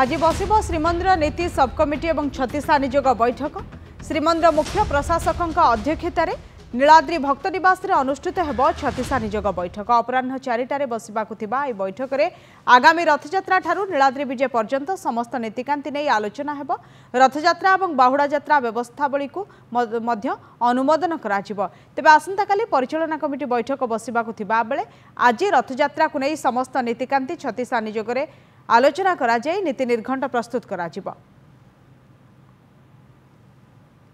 আজ বসব শ্রীমন্দির নীতি সব কমিটি এবং ছতিশা নিযোগ বৈঠক শ্রীমন্দির মুখ্য প্রশাসক অধ্যক্ষতার ନୀଳାଦ୍ରି ଭକ୍ତ ନିବାସରେ ଅନୁଷ୍ଠିତ ହେବ ଛତିଶା ନିଯୋଗ ବୈଠକ ଅପରାହ୍ନ ଚାରିଟାରେ ବସିବାକୁ ଥିବା ଏହି ବୈଠକରେ ଆଗାମୀ ରଥଯାତ୍ରାଠାରୁ ନୀଳାଦ୍ରି ବିଜେ ପର୍ଯ୍ୟନ୍ତ ସମସ୍ତ ନୀତିକାନ୍ତି ନେଇ ଆଲୋଚନା ହେବ ରଥଯାତ୍ରା ଏବଂ ବାହୁଡ଼ା ଯାତ୍ରା ବ୍ୟବସ୍ଥାବଳୀକୁ ମଧ୍ୟ ଅନୁମୋଦନ କରାଯିବ ତେବେ ଆସନ୍ତାକାଲି ପରିଚାଳନା କମିଟି ବୈଠକ ବସିବାକୁ ଥିବାବେଳେ ଆଜି ରଥଯାତ୍ରାକୁ ନେଇ ସମସ୍ତ ନୀତିକାନ୍ତି ଛତିଶା ନିଯୋଗରେ আলোচনা করা নীতি নির্ঘণ্ট প্রস্তুত করা